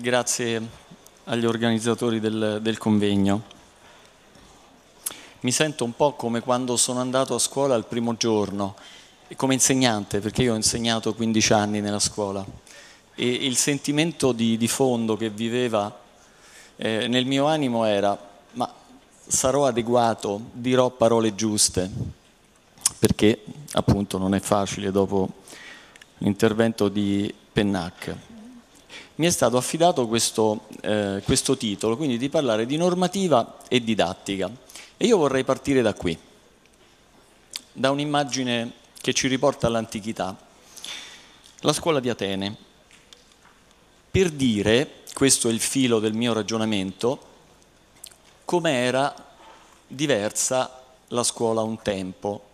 grazie agli organizzatori del, del convegno. Mi sento un po' come quando sono andato a scuola il primo giorno, come insegnante, perché io ho insegnato 15 anni nella scuola. E il sentimento di, di fondo che viveva eh, nel mio animo era, ma sarò adeguato, dirò parole giuste, perché appunto non è facile dopo l'intervento di Pennac mi è stato affidato questo, eh, questo titolo, quindi di parlare di normativa e didattica. E io vorrei partire da qui, da un'immagine che ci riporta all'antichità, la scuola di Atene. Per dire, questo è il filo del mio ragionamento, com'era diversa la scuola un tempo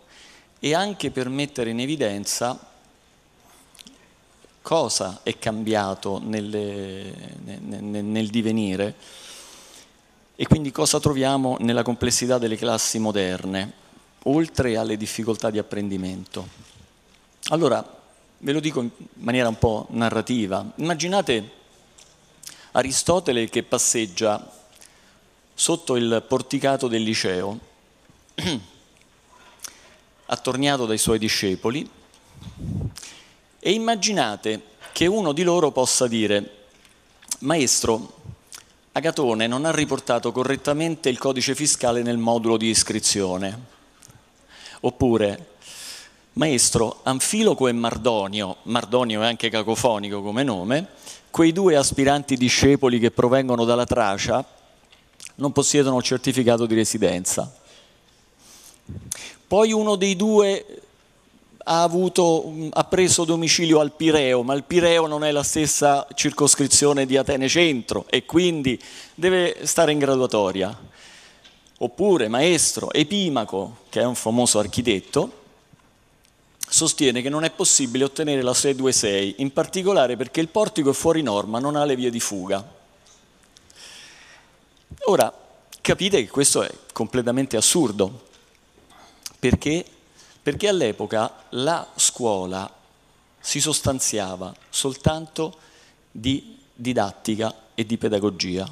e anche per mettere in evidenza cosa è cambiato nelle, nel, nel divenire e quindi cosa troviamo nella complessità delle classi moderne, oltre alle difficoltà di apprendimento. Allora, ve lo dico in maniera un po' narrativa, immaginate Aristotele che passeggia sotto il porticato del liceo, attorniato dai suoi discepoli, e immaginate che uno di loro possa dire, maestro, Agatone non ha riportato correttamente il codice fiscale nel modulo di iscrizione. Oppure, maestro, Anfiloco e Mardonio, Mardonio è anche cacofonico come nome, quei due aspiranti discepoli che provengono dalla Tracia non possiedono il certificato di residenza. Poi uno dei due ha, avuto, ha, preso domicilio al Pireo, ma il Pireo non è la stessa circoscrizione di Atene Centro e quindi deve stare in graduatoria. Oppure maestro Epimaco, che è un famoso architetto, sostiene che non è possibile ottenere la 626, in particolare perché il portico è fuori norma, non ha le vie di fuga. Ora, capite che questo è completamente assurdo, perché perché all'epoca la scuola si sostanziava soltanto di didattica e di pedagogia.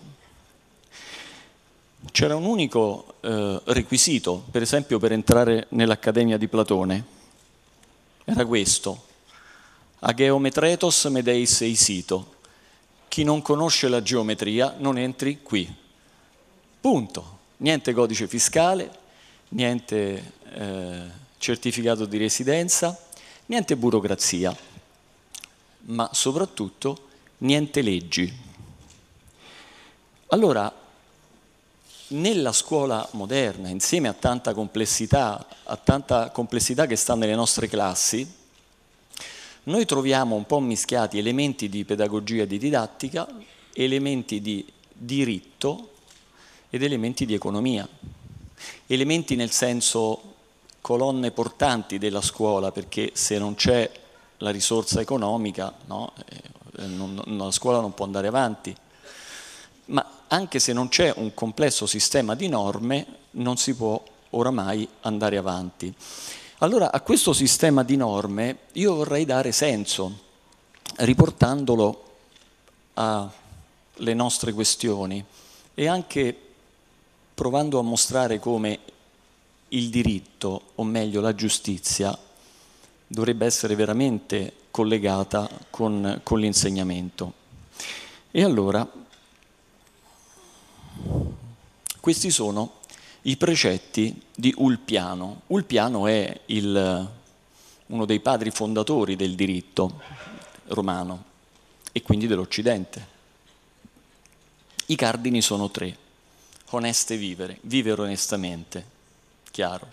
C'era un unico eh, requisito, per esempio per entrare nell'Accademia di Platone, era questo, ageometretos medeis eisito, chi non conosce la geometria non entri qui. Punto. Niente codice fiscale, niente... Eh, certificato di residenza, niente burocrazia, ma soprattutto niente leggi. Allora, nella scuola moderna, insieme a tanta complessità, a tanta complessità che sta nelle nostre classi, noi troviamo un po' mischiati elementi di pedagogia e di didattica, elementi di diritto ed elementi di economia. Elementi nel senso colonne portanti della scuola, perché se non c'è la risorsa economica no, eh, eh, non, non, la scuola non può andare avanti. Ma anche se non c'è un complesso sistema di norme, non si può oramai andare avanti. Allora a questo sistema di norme io vorrei dare senso, riportandolo alle nostre questioni e anche provando a mostrare come il diritto, o meglio la giustizia, dovrebbe essere veramente collegata con, con l'insegnamento. E allora, questi sono i precetti di Ulpiano. Ulpiano è il, uno dei padri fondatori del diritto romano e quindi dell'Occidente. I cardini sono tre. Oneste vivere, vivere onestamente, chiaro.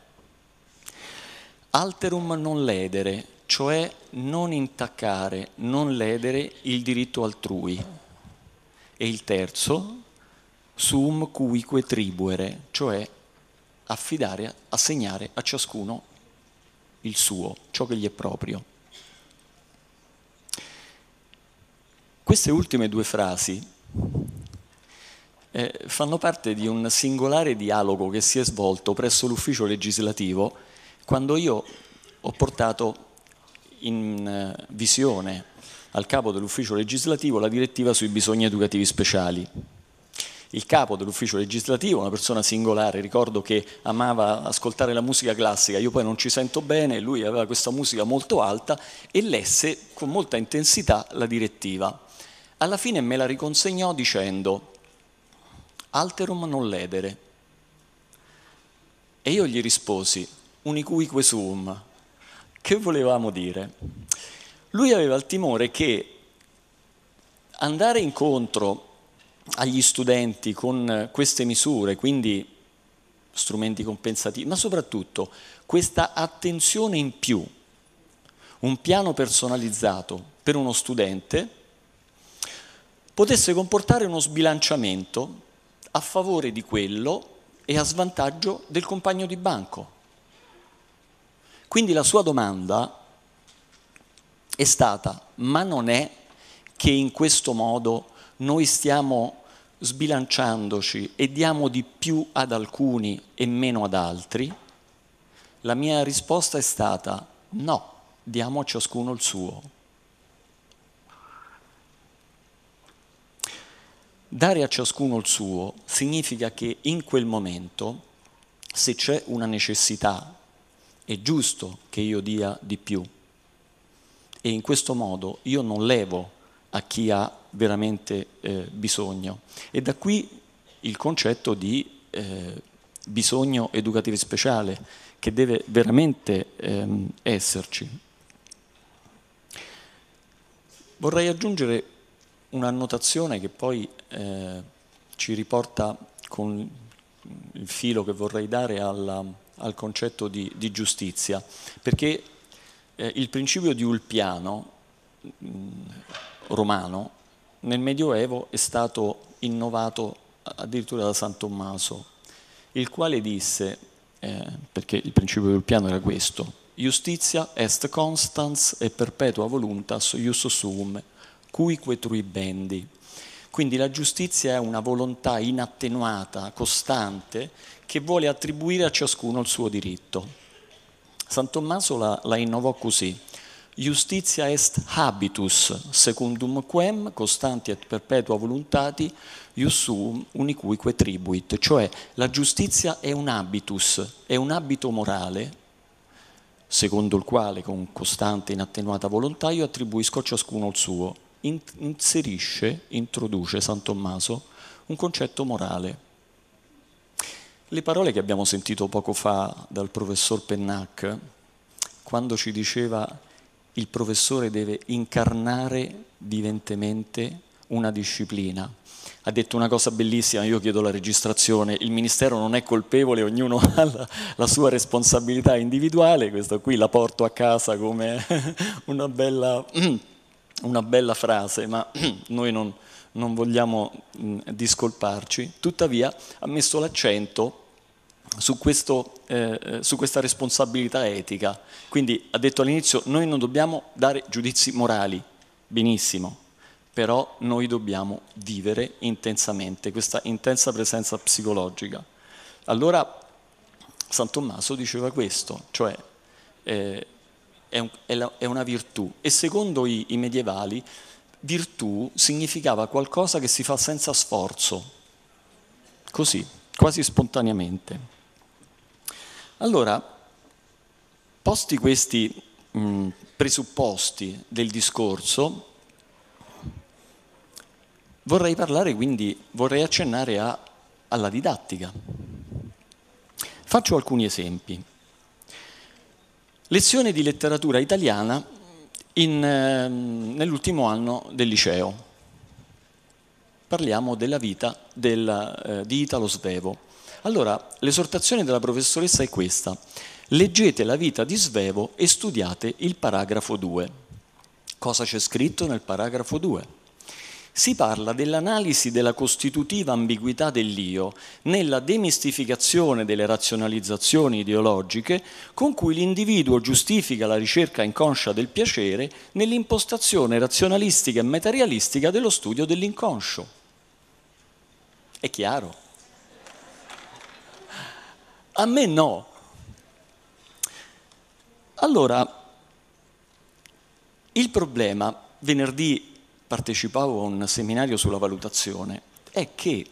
Alterum non ledere, cioè non intaccare, non ledere il diritto altrui. E il terzo, sum cuique tribuere, cioè affidare, assegnare a ciascuno il suo, ciò che gli è proprio. Queste ultime due frasi eh, fanno parte di un singolare dialogo che si è svolto presso l'ufficio legislativo quando io ho portato in eh, visione al capo dell'ufficio legislativo la direttiva sui bisogni educativi speciali. Il capo dell'ufficio legislativo, una persona singolare, ricordo che amava ascoltare la musica classica, io poi non ci sento bene, lui aveva questa musica molto alta e lesse con molta intensità la direttiva. Alla fine me la riconsegnò dicendo alterum non ledere. E io gli risposi, unicuique sum, che volevamo dire? Lui aveva il timore che andare incontro agli studenti con queste misure, quindi strumenti compensativi, ma soprattutto questa attenzione in più, un piano personalizzato per uno studente, potesse comportare uno sbilanciamento a favore di quello e a svantaggio del compagno di banco. Quindi la sua domanda è stata, ma non è che in questo modo noi stiamo sbilanciandoci e diamo di più ad alcuni e meno ad altri? La mia risposta è stata no, diamo a ciascuno il suo. Dare a ciascuno il suo significa che in quel momento, se c'è una necessità, è giusto che io dia di più. E in questo modo io non levo a chi ha veramente eh, bisogno. E da qui il concetto di eh, bisogno educativo speciale che deve veramente ehm, esserci. Vorrei aggiungere un'annotazione che poi eh, ci riporta con il filo che vorrei dare alla, al concetto di, di giustizia, perché eh, il principio di Ulpiano mh, mm, romano nel Medioevo è stato innovato addirittura da San Tommaso, il quale disse, eh, perché il principio di Ulpiano era questo, Justizia est constans e perpetua voluntas ius sum cuique truibendi. Quindi la giustizia è una volontà inattenuata, costante, che vuole attribuire a ciascuno il suo diritto. San Tommaso la, la innovò così. Justitia est habitus, secundum quem, costanti et perpetua voluntati, iussum unicuique tribuit. Cioè la giustizia è un habitus, è un abito morale, secondo il quale con costante e inattenuata volontà io attribuisco a ciascuno il suo inserisce, introduce San Tommaso un concetto morale. Le parole che abbiamo sentito poco fa dal professor Pennac, quando ci diceva il professore deve incarnare viventemente una disciplina. Ha detto una cosa bellissima, io chiedo la registrazione, il Ministero non è colpevole, ognuno ha la, la sua responsabilità individuale, questa qui la porto a casa come una bella una bella frase, ma noi non, non vogliamo mm, discolparci, tuttavia ha messo l'accento su, questo, eh, eh, su, questa responsabilità etica. Quindi ha detto all'inizio noi non dobbiamo dare giudizi morali, benissimo, però noi dobbiamo vivere intensamente questa intensa presenza psicologica. Allora San Tommaso diceva questo, cioè eh, è, un, è, la, è una virtù e secondo i, i medievali virtù significava qualcosa che si fa senza sforzo, così, quasi spontaneamente. Allora, posti questi mh, mm, presupposti del discorso, vorrei parlare quindi, vorrei accennare a, alla didattica. Faccio alcuni esempi lezione di letteratura italiana in, ehm, nell'ultimo anno del liceo. Parliamo della vita del, eh, di Italo Svevo. Allora, l'esortazione della professoressa è questa. Leggete la vita di Svevo e studiate il paragrafo 2. Cosa c'è scritto nel paragrafo 2? si parla dell'analisi della costitutiva ambiguità dell'io nella demistificazione delle razionalizzazioni ideologiche con cui l'individuo giustifica la ricerca inconscia del piacere nell'impostazione razionalistica e materialistica dello studio dell'inconscio. È chiaro? A me no. Allora, il problema venerdì partecipavo a un seminario sulla valutazione è che,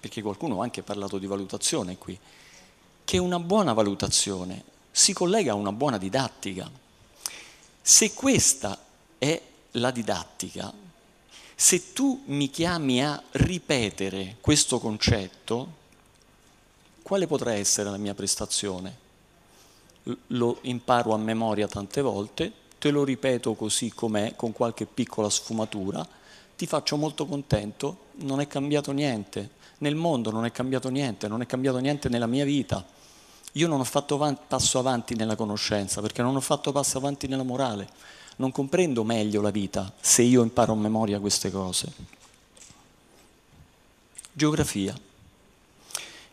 perché qualcuno ha anche parlato di valutazione qui, che una buona valutazione si collega a una buona didattica. Se questa è la didattica, se tu mi chiami a ripetere questo concetto, quale potrà essere la mia prestazione? Lo imparo a memoria tante volte, te lo ripeto così com'è, con qualche piccola sfumatura, ti faccio molto contento, non è cambiato niente, nel mondo non è cambiato niente, non è cambiato niente nella mia vita. Io non ho fatto passo avanti nella conoscenza, perché non ho fatto passo avanti nella morale. Non comprendo meglio la vita se io imparo a memoria queste cose. Geografia.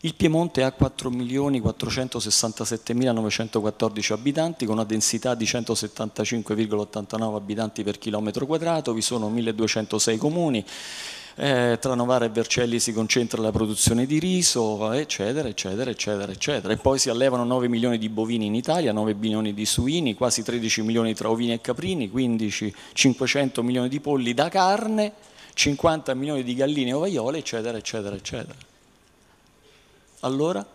Il Piemonte ha 4.467.914 abitanti con una densità di 175,89 abitanti per chilometro quadrato, vi sono 1.206 comuni, eh, tra Novara e Vercelli si concentra la produzione di riso, eccetera, eccetera, eccetera, eccetera. E poi si allevano 9 milioni di bovini in Italia, 9 milioni di suini, quasi 13 milioni tra ovini e caprini, 15, 500 milioni di polli da carne, 50 milioni di galline e ovaiole, eccetera, eccetera, eccetera allora?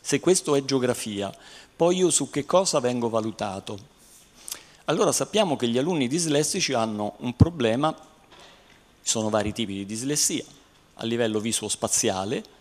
Se questo è geografia, poi io su che cosa vengo valutato? Allora sappiamo che gli alunni dislessici hanno un problema, ci sono vari tipi di dislessia, a livello visuo-spaziale,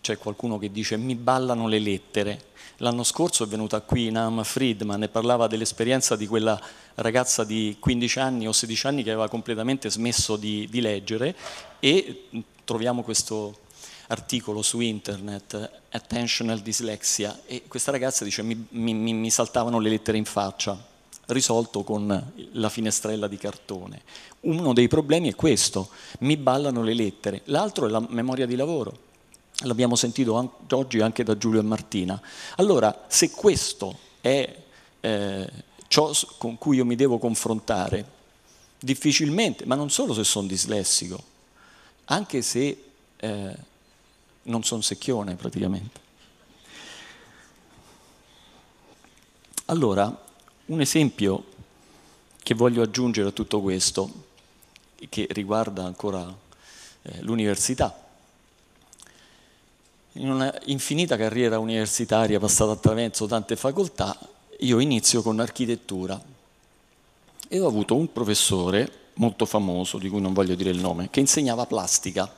c'è qualcuno che dice mi ballano le lettere. L'anno scorso è venuta qui Naam Friedman e parlava dell'esperienza di quella ragazza di 15 anni o 16 anni che aveva completamente smesso di, di leggere e troviamo questo, articolo su internet, Attentional Dyslexia, e questa ragazza dice mi, mi, mi saltavano le lettere in faccia risolto con la finestrella di cartone. Uno dei problemi è questo, mi ballano le lettere, l'altro è la memoria di lavoro, l'abbiamo sentito oggi anche da Giulio e Martina. Allora, se questo è eh, ciò con cui io mi devo confrontare, difficilmente, ma non solo se sono dislessico, anche se... Eh, non sono secchione praticamente. Allora, un esempio che voglio aggiungere a tutto questo, che riguarda ancora eh, l'università. In una infinita carriera universitaria passata attraverso tante facoltà, io inizio con architettura e ho avuto un professore molto famoso, di cui non voglio dire il nome, che insegnava plastica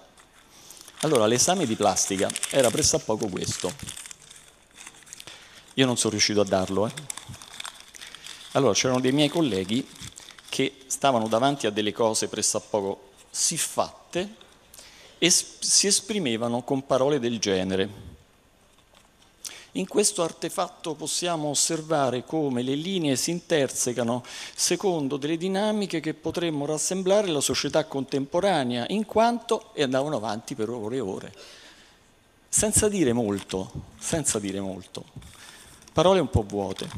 allora, l'esame di plastica era pressappoco questo. Io non sono riuscito a darlo. Eh. Allora, c'erano dei miei colleghi che stavano davanti a delle cose pressappoco siffatte e si esprimevano con parole del genere. In questo artefatto possiamo osservare come le linee si intersecano secondo delle dinamiche che potremmo rassemblare la società contemporanea, in quanto e andavano avanti per ore e ore. Senza dire molto, senza dire molto. Parole un po' vuote.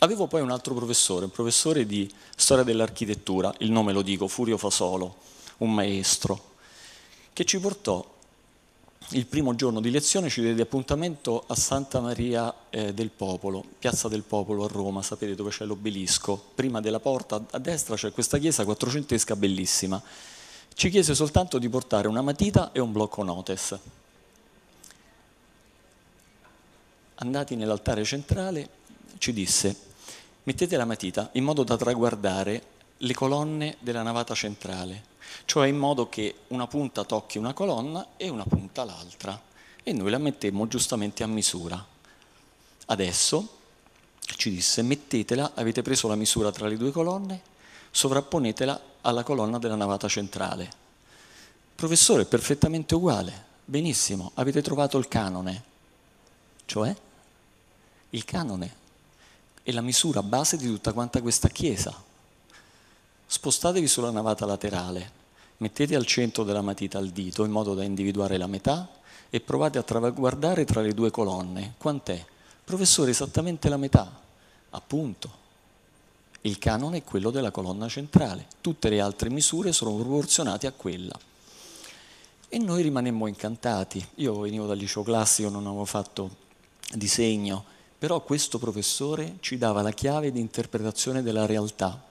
Avevo poi un altro professore, un professore di storia dell'architettura, il nome lo dico, Furio Fasolo, un maestro, che ci portò il primo giorno di lezione ci diede appuntamento a Santa Maria eh, del Popolo, piazza del Popolo a Roma, sapete dove c'è l'obelisco, prima della porta a destra c'è questa chiesa quattrocentesca bellissima. Ci chiese soltanto di portare una matita e un blocco notes. Andati nell'altare centrale ci disse mettete la matita in modo da traguardare le colonne della navata centrale, cioè in modo che una punta tocchi una colonna e una punta l'altra. E noi la mettemmo giustamente a misura. Adesso ci disse mettetela, avete preso la misura tra le due colonne, sovrapponetela alla colonna della navata centrale. Professore, perfettamente uguale, benissimo, avete trovato il canone, cioè il canone è la misura base di tutta quanta questa chiesa spostatevi sulla navata laterale, mettete al centro della matita il dito in modo da individuare la metà e provate a tra- guardare tra le due colonne. Quant'è? Professore, esattamente la metà. Appunto. Il canone è quello della colonna centrale, tutte le altre misure sono proporzionate a quella. E noi rimanemmo incantati. Io venivo dal liceo classico, non avevo fatto disegno, però questo professore ci dava la chiave di interpretazione della realtà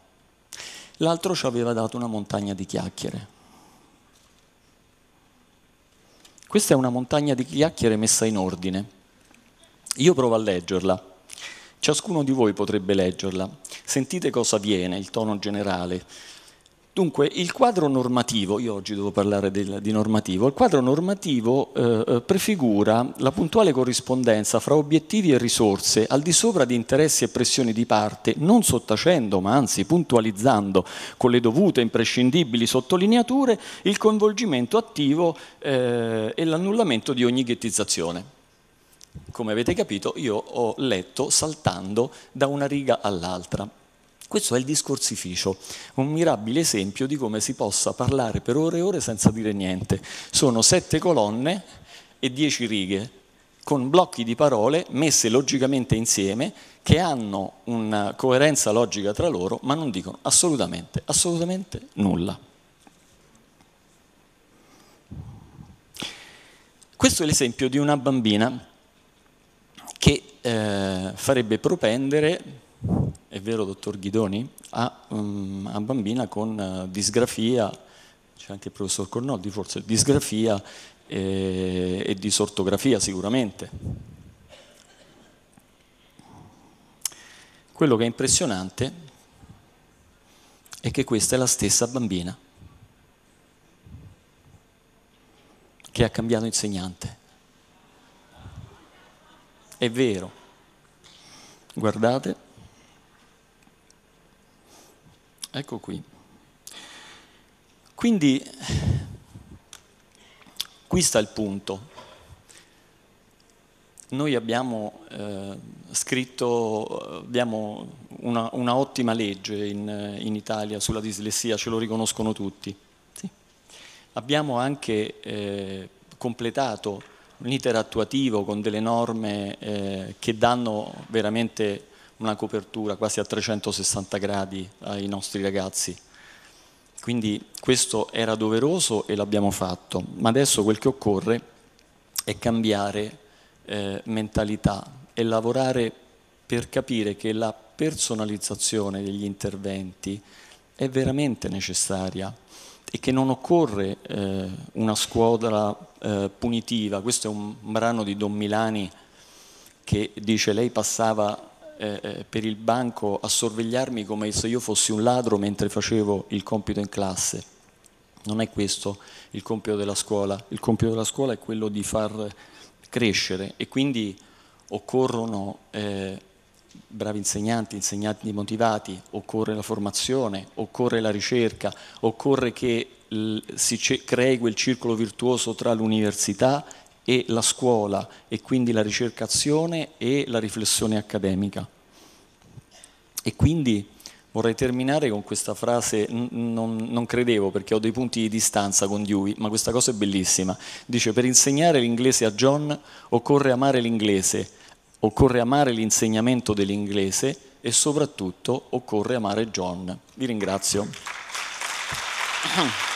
l'altro ci aveva dato una montagna di chiacchiere. Questa è una montagna di chiacchiere messa in ordine. Io provo a leggerla. Ciascuno di voi potrebbe leggerla. Sentite cosa viene, il tono generale. Dunque, il quadro normativo, io oggi devo parlare del, di normativo, il quadro normativo eh, eh, prefigura la puntuale corrispondenza fra obiettivi e risorse al di sopra di interessi e pressioni di parte, non sottacendo, ma anzi puntualizzando con le dovute e imprescindibili sottolineature il coinvolgimento attivo eh, e l'annullamento di ogni ghettizzazione. Come avete capito, io ho letto saltando da una riga all'altra. Questo è il discorsificio, un mirabile esempio di come si possa parlare per ore e ore senza dire niente. Sono sette colonne e dieci righe, con blocchi di parole messe logicamente insieme che hanno una coerenza logica tra loro, ma non dicono assolutamente, assolutamente nulla. Questo è l'esempio di una bambina che eh, farebbe propendere è vero dottor Ghidoni, mm, a um, una bambina con uh, disgrafia, c'è anche il professor Cornoldi forse, disgrafia e, eh, e disortografia sicuramente. Quello che è impressionante è che questa è la stessa bambina che ha cambiato insegnante. È vero. Guardate. Ecco qui. Quindi qui sta il punto. Noi abbiamo eh, scritto, abbiamo una, una ottima legge in, in, Italia sulla dislessia, ce lo riconoscono tutti. Sì. Abbiamo anche eh, completato un iter attuativo con delle norme eh, che danno veramente una copertura quasi a 360 gradi ai nostri ragazzi. Quindi questo era doveroso e l'abbiamo fatto, ma adesso quel che occorre è cambiare eh, mentalità e lavorare per capire che la personalizzazione degli interventi è veramente necessaria e che non occorre eh, una squadra eh, punitiva. Questo è un brano di Don Milani che dice lei passava eh, eh, per il banco a sorvegliarmi come se io fossi un ladro mentre facevo il compito in classe. Non è questo il compito della scuola, il compito della scuola è quello di far crescere e quindi occorrono eh, bravi insegnanti, insegnanti motivati, occorre la formazione, occorre la ricerca, occorre che si crei quel circolo virtuoso tra l'università e la scuola e quindi la ricercazione e la riflessione accademica. E quindi vorrei terminare con questa frase, non, non, credevo perché ho dei punti di distanza con Dewey, ma questa cosa è bellissima. Dice, per insegnare l'inglese a John occorre amare l'inglese, occorre amare l'insegnamento dell'inglese e soprattutto occorre amare John. Vi ringrazio.